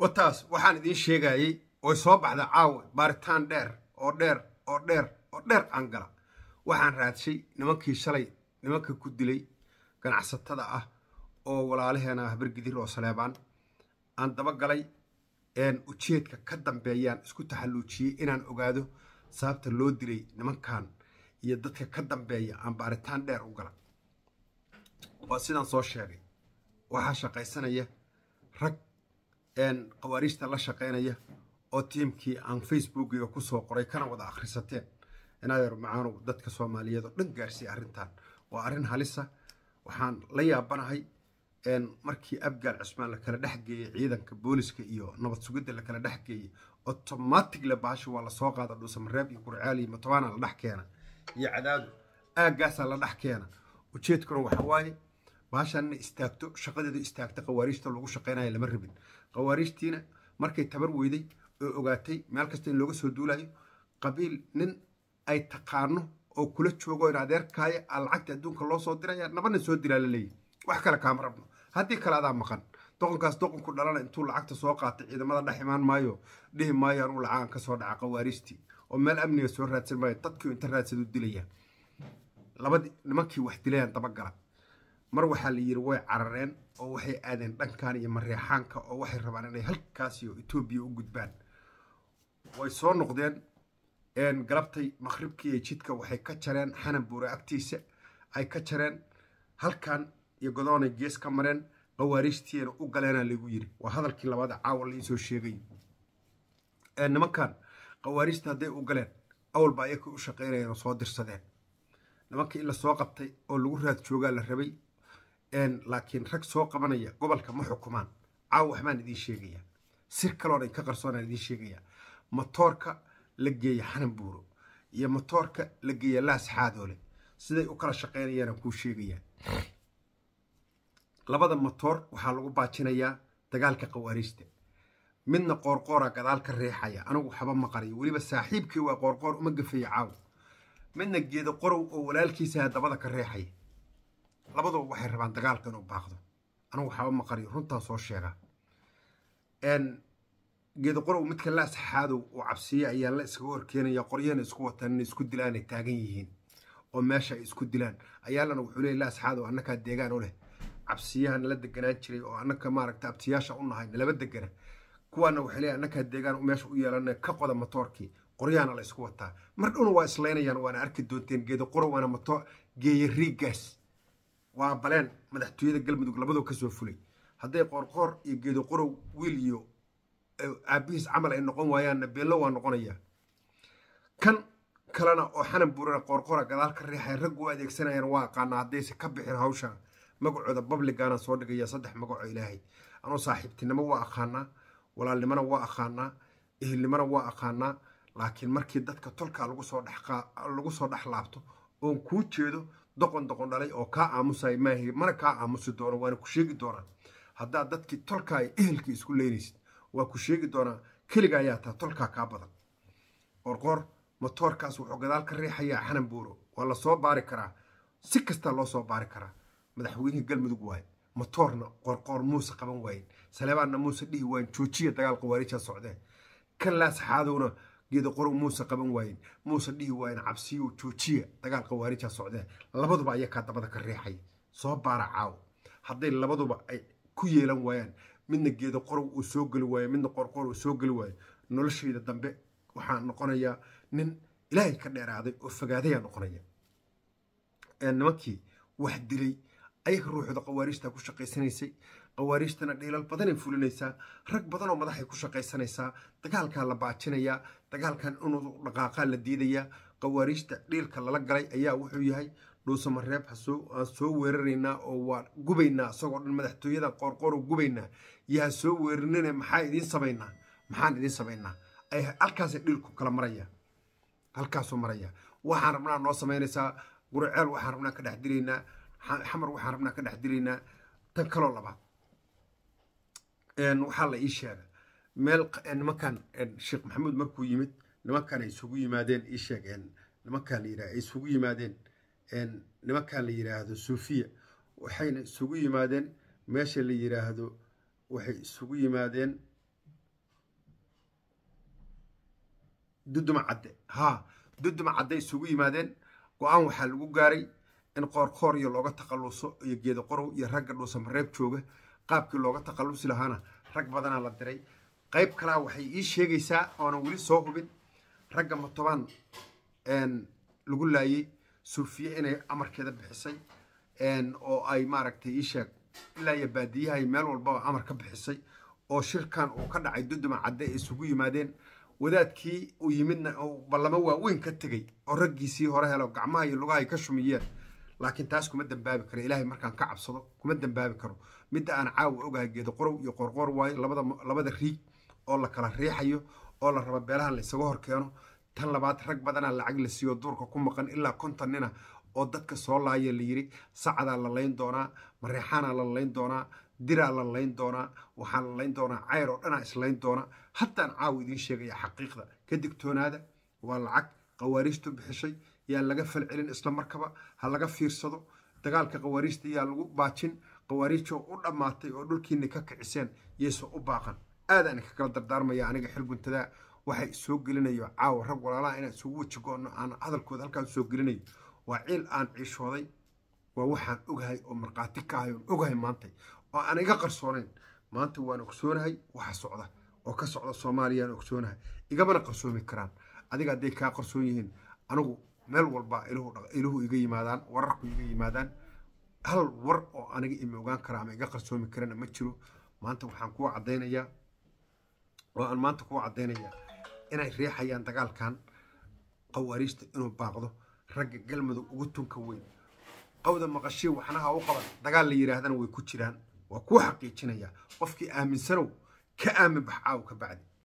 wataas waxaan idiin sheegayay oy soo baxda caawa baaritaan dheer oo dheer oo dheer oo dheer aan gala waxaan raadshay nimankii shalay nimanka ku dilay ganacsatada ah oo walaalaheena ah bergidir oo saleebaan aan dabagalay ujeedka ka dambeeyaan isku taxalluujiyey inaan ogaado sababta loo dilay nimankan iyo dadka ka dambeeya aan baaritaan dheer u gala waa sidaan soo sheegay waxaa shaqaysanaya rag khawaariijta la shaqaynaya oo tiimkii aan facebookiga kusoo qoray kana wada akhrisateen inadeer macaanow dadka soomaaliyeed oo dhan gaarsiya arintan waa arrin halisa waxaan la yaabanahay markii abgaal cusmaan lakala dhex geeyey ciidanka booliska iyo nabad sugidda lakala dhex geeyey otomatigle baasha waa lasoo qaada dhuusamareeb iyo gurcaal iyo matabaana la dhex keena iyo cadaadu aagaasaa la dhex keena ujeedkuna waxa waaye baashaanna istaagto shaqadeedu istaagta khawaariijta lagu shaqaynayo lama rabin khawaariijtiina markay tabar weyday oo ogaatay meel kasta in looga soo duulayo qabiil nin ay taqaano oo kula joogo in adeerkaaya a lacagta adduunka loo soo diraya nabana soo diraa laleeyahy wax kale kaama rabno haddii kale adaa maqan doqonkaas doqonku dhalana intuu lacagta soo qaatay ciidamada dhex imaan maayo dhihi maayo anuu lacagan ka dhaca khawaariijtii oo meel amniga soo raadsan maayo dadkiu inta raadsadu dilaya labadii nimankii wax dilayaan dabagala mar waxaa la yiri way carareen oo waxay aadeen dhankan iyo mareexaanka oo waxay rabaan inay halkaasiyo etoobiya u gudbaan way soo noqdeen galabtay maqhribkiiyo jidka waxay ka jareen xananbuure agtiisa ay ka jareen halkan iyo godoonay gees ka mareen qawaariijtiina u galeena lagu yiri waa hadalkii labaad caawa laiisoo sheegay nimankan qawaariijta hadday u galeen awalba ayakay u shaqaynayeen oo soo dirsadeen nimankii in la soo qabtay oo lagu raad joogaa la rabay laakiin rag soo qabanaya gobolka ma xukumaan caawa waxbaan idiin sheegayaa sir kaloon dhan ka qarsoonaan idiin sheegayaa matoorka la geeya xanan buuro iyo matoorka la geeya laas xaadoole siday u kala shaqaynayaanaan kuu sheegayaa labada matoor waxaa lagu baajinayaa dagaalka qawaariista midna qoorqoora gadaal ka reexaya anigu waxba maqanayo weliba saaxiibkii waa qoorqoor uma gafaya caawa midna geeda qorow oo walaalkiisa dabada ka reexaya labaduba waxay rabaan dagaalka inuu baaqdo anugu waxaaba maqariyo runtaa soo sheega geedoqorow midkan la asxaadow oo cabsiiya ayaa la iskaga horkeenaya qoryana isku wataan inay isku dilaan ay taagan yihiin oo meesha ay isku dilaan ayaalana wuxuu leeyay la asxaadow annakaa deegaan u leh cabsiyahan la deganaan jiray oo annaka maaragta abtiyaasha u nahay nalaba degana kuwaana waxay leeyahay annakaa deegaan meesha u yeelana ka qoda matoorkii qoryahana la isku wataa mar dhowna waa islaynayaan waana arki doonteen geedoqorow waana mato geeyo riiggaas waa baleen madaxtooyada galmudug labadoo kasoo fulay hadday qoorqoor iyo geedo qorow wiil iyo e, aabihiis camal ay noqon waayaanna beello waa noqonayaa kan kalena oo xanan buurana qoorqoora gadaal ka riixay raggu u adeegsanayaan waa aqaanaa haddayse ka bixin hawsha magacooda babligana soo dhigaya saddex magaco ilaahay anuu saaxiibtinimo waa aqaanaa walaalnimona waa aqaanaa ehilnimona waa aqaanaa laakiin markii dadka tolka lagu soo dhex laabto oon kuu jeedo doqon doqon dhalay oo kaa aamusay maahi mana kaa aamusi doono waana ku sheegi doonaa haddaad dadkii tolkaaya ehelkii isku leynaysid waa ku sheegi doonaa keliga ayaa taa tolkaa kaa badan qorqoor matoorkaas wuxuu gadaal ka riixayaa xanan buuro waa lasoo baari karaa si kastaa loo soo baari karaa madaxweynihii galmudug waaye matoorna qorqoor muuse qaban waayen saleebaanna muuse dhihi waayen joojiya dagaal khawaariijaa socdee kan laasaxaadowna geeda qorow muuse qaban waayen muuse dhihi waayeen cabsiyo joojiya dagaal khawaarijaha socdeen labaduba ayaa kaa dabada ka reexay soo baara caaw hadday labaduba ay ku yeelan waayaan midna geeda qorow uu soo geli waayo midna qorqor uu soo geli waayo noloshayda dambe waxaa noqonayaa nin ilaahay ka dheeraaday oo fogaadaya noqonaya nimankii wax dilay ayaga ruuxda khawaariijta ku shaqaysanaysay khawaarijtana dhiilal badanay fulinaysaa rag badanoo madaxay ku shaqaysanaysaa dagaalkaa la baajinayaa dagaalkan inuu dhaqaaqaa la diidayaa khawaarijta dhiilka lala galay ayaa wuxuu yahay dhuusamareeb aan soo weeraraynaa oo waa gubaynaa isagoo dhan madaxtooyada qoorqooroo gubaynaa yaha soo weerinane maxaa idiin samaynaa maxaan idiin samaynaa halkaas dhiilku kala maraya halkaasuu maraya waxaan rabnaa noo samaynaysaa guriceel waxaan rabnaa ka dhex dilaynaa xamar waxaan rabnaa ka dhex dilaynaa tan kaloo labaad waxaa la ii sheega meel nimankan sheekh maxamuud markuu yimid nimankan ay isugu yimaadeen ii sheegeen nimankaan la yirah ay isugu yimaadeen nimankaan la yiraahdo suufiya waxayna isugu yimaadeen meesha la yiraahdo waxay isugu yimaadeen duduma cadde ha duduma cadde isugu yimaadeen go-aan waxaa lagu gaaray in qoorqoor iyo looga takhaluso iyo geeda qorow iyo ragga dhuusamareeb jooga qaabkii looga takhalusi lahaana rag badanaa la diray qeyb kalaa waxay ii sheegaysaa oonan weli soo hubin ragga matobaan lagu laayey suufiye inay amarkeeda bixisay oo ay maaragtay ii sheeg ilaa iyo baadiyahay meel walbaba amar ka bixisay oo shirkan uu ka dhacay duduma cadde ay isugu yimaadeen wadaadkii uu yimidna ballamo waaweyn ka tegey oo raggiisii hore helo gacmaha iyo lugaha ay ka shumiyeen laakiin taas kuma dambaabi karo ilaahay markaan ka cabsado kuma dambaabi karo midda aan caawa ogahay geedo qorow iyo qorqor waayo labada labada riig oo la kala riixayo oo la rabo beelahan la isaga hor keeno tan labaad rag badanaa lacag la siiyo duurka ku maqan ilaa konton nina oo dadka soo laaya la yidhi sacadaa la layn doonaa mareexaanaa la layn doonaa diraa la layn doonaa waxaa la layn doonaa cayr oo dhanaa islayn doona hataan caawa idiin sheegaya xaqiiqda ka digtoonaada waa lacag qawaariijtu bixishay yaa laga falcelin isla markaba ha laga fiirsado dagaalka khawaariijta yaa lagu baajin khawaariijoo u dhammaatay oo dhulkiina ka kiciseen yeeso u baaqan aadaan ka dardaarmaya aniga xilguntadaa waxay soo gelinayo caawa rag walaalaha inaan isugu wajigoonno aan hadalkooda halkaan soo gelinayo waa ciil aan ciishooday waa waxaan ogahay oo markhaati ka ogahay maanta oo aan iga qarsoonayn maanta waan ogsoonahay waxa socda oo ka socda soomaaliya ogsoonahay igamana qarsoomi karaan adiga hadday kaa qarsoon yihiin anigu meel walba iluhu iga yimaadaan wararku iga yimaadaan hal war oo aniga ima kara ama iga qarsoomi karana ma jiro maanta waxaan kuwa cadaynayaa oo aan maanta kuwa caddaynayaa inay riixayaan dagaalkan qawaariijta inuu baaqdo ragga galmudug ugu tunka weyn qawda maqashii waxnaha u qaban dagaal la yidhaahdana way ku jiraan waa kuu xaqiijinayaa qofkii aaminsanow ka aamin bax caaw ka bacdi